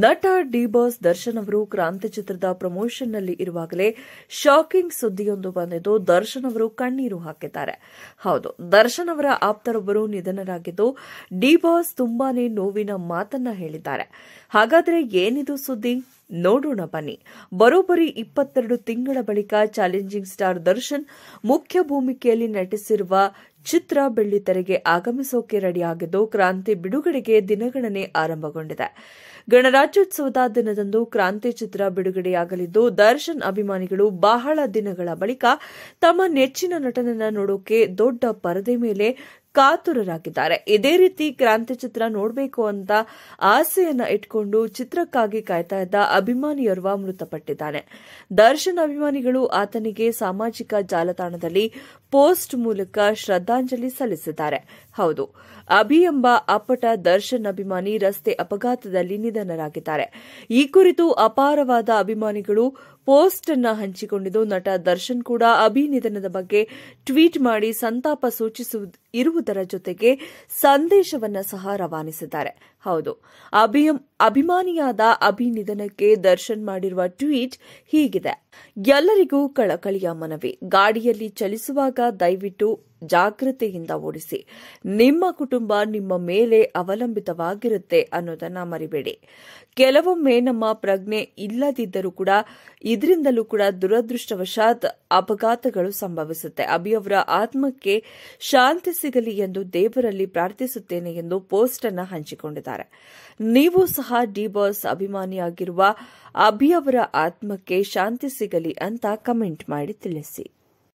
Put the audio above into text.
ನಟ D boss Darshan ಅವರು ಕ್ರಾಂತಿ ಚಿತ್ರದ ಪ್ರಮೋಷನ್ನಲ್ಲಿ ಇರುವಾಗಲೇ ಶಾಕಿಂಗ್ ಸುದ್ದಿಯೊಂದು ಬಂದಿದ್ದು ದರ್ಶನ್ ಅವರು ಕಣ್ಣೀರು ಹಾಕಿದ್ದಾರೆ ಹೌದು ದರ್ಶನ್ ಅವರ ಆಪ್ತರೊಬ್ಬರು ನಿಧನರಾಗಿದ್ದು ಡಿ ಬಾಸ್ ತುಂಬಾನೇ ನೋವಿನ ಮಾತನ್ನ ಹೇಳಿದ್ದಾರೆ ಹಾಗಾದರೆ ಏನಿದು ಸುದ್ದಿ ನೋಡೋಣ ಬನ್ನಿ ಬರೋಬ್ಬರಿ ಇಪ್ಪತ್ತೆರಡು ತಿಂಗಳ ಬಳಿಕ ಚಾಲೆಂಜಿಂಗ್ ಸ್ಟಾರ್ ದರ್ಶನ್ ಮುಖ್ಯ ಭೂಮಿಕೆಯಲ್ಲಿ ನಟಿಸಿರುವ ಚಿತ್ರ ಬೆಳ್ಳಿತೆರೆಗೆ ಆಗಮಿಸೋಕೆ ರೆಡಿಯಾಗಿದ್ದು ಕ್ರಾಂತಿ ಬಿಡುಗಡೆಗೆ ದಿನಗಣನೆ ಆರಂಭಗೊಂಡಿದೆ ಗಣರಾಜ್ಯೋತ್ಸವದ ದಿನದಂದು ಕ್ರಾಂತಿ ಚಿತ್ರ ಬಿಡುಗಡೆಯಾಗಲಿದ್ದು ದರ್ಶನ್ ಅಭಿಮಾನಿಗಳು ಬಹಳ ದಿನಗಳ ಬಳಿಕ ತಮ್ಮ ನೆಚ್ಚಿನ ನಟನನ್ನ ನೋಡೋಕೆ ದೊಡ್ಡ ಪರದೆ ಮೇಲೆ ಕಾತುರರಾಗಿದ್ದಾರೆ ಇದೇ ರೀತಿ ಕ್ರಾಂತಿ ಚಿತ್ರ ನೋಡಬೇಕು ಅಂತ ಆಸೆಯನ್ನ ಇಟ್ಕೊಂಡು ಚಿತ್ರಕ್ಕಾಗಿ ಕಾಯ್ತಾ ಇದ್ದ ಅಭಿಮಾನಿಯೊರ್ವ ಮೃತಪಟ್ಟಿದ್ದಾನೆ ದರ್ಶನ್ ಅಭಿಮಾನಿಗಳು ಆತನಿಗೆ ಸಾಮಾಜಿಕ ಜಾಲತಾಣದಲ್ಲಿ ಪೋಸ್ಟ್ ಮೂಲಕ ಶ್ರದ್ದಾಂಜಲಿ ಸಲ್ಲಿಸಿದ್ದಾರೆ ಹೌದು ಅಭಿ ಎಂಬ ಅಪ್ಪಟ ದರ್ಶನ್ ಅಭಿಮಾನಿ ರಸ್ತೆ ಅಪಘಾತದಲ್ಲಿ ನಿಧನರಾಗಿದ್ದಾರೆ ಈ ಕುರಿತು ಅಪಾರವಾದ ಅಭಿಮಾನಿಗಳು ಪೋಸ್ಟ್ ಅನ್ನು ಹಂಚಿಕೊಂಡಿದ್ದು ನಟ ದರ್ಶನ್ ಕೂಡ ಅಭಿ ನಿಧನದ ಬಗ್ಗೆ ಟ್ವೀಟ್ ಮಾಡಿ ಸಂತಾಪ ಸೂಚಿಸುವುದು ಇರುವುದರ ಜೊತೆಗೆ ಸಂದೇಶವನ್ನು ಸಹ ರವಾನಿಸಿದ್ದಾರೆ ಹೌದು ಅಭಿಮಾನಿಯಾದ ಅಭಿ ನಿಧನಕ್ಕೆ ದರ್ಶನ್ ಮಾಡಿರುವ ಟ್ವೀಟ್ ಹೀಗಿದೆ ಎಲ್ಲರಿಗೂ ಕಳಕಳಿಯ ಮನವಿ ಗಾಡಿಯಲ್ಲಿ ಚಲಿಸುವಾಗ ದಯವಿಟ್ಟು ಜಾಗೃತಿಯಿಂದ ಓಡಿಸಿ ನಿಮ್ಮ ಕುಟುಂಬ ನಿಮ್ಮ ಮೇಲೆ ಅವಲಂಬಿತವಾಗಿರುತ್ತೆ ಅನ್ನೋದನ್ನ ಮರಿಬೇಡಿ ಕೆಲವೊಮ್ಮೆ ನಮ್ಮ ಪ್ರಜ್ಞೆ ಇಲ್ಲದಿದ್ದರೂ ಕೂಡ ಇದರಿಂದಲೂ ಕೂಡ ದುರದೃಷ್ಟವಶಾತ್ ಅಪಘಾತಗಳು ಸಂಭವಿಸುತ್ತೆ ಅಭಿಯವರ ಆತ್ಮಕ್ಕೆ ಶಾಂತಿ ಸಿಗಲಿ ಎಂದು ದೇವರಲ್ಲಿ ಪ್ರಾರ್ಥಿಸುತ್ತೇನೆ ಎಂದು ಪೋಸ್ಟ್ ಅನ್ನು ಹಂಚಿಕೊಂಡಿದ್ದಾರೆ ನೀವು ಸಹ ಡಿ ಅಭಿಮಾನಿಯಾಗಿರುವ ಅಭಿಯವರ ಆತ್ಮಕ್ಕೆ ಶಾಂತಿ ಸಿಗಲಿ ಅಂತ ಕಮೆಂಟ್ ಮಾಡಿ ತಿಳಿಸಿ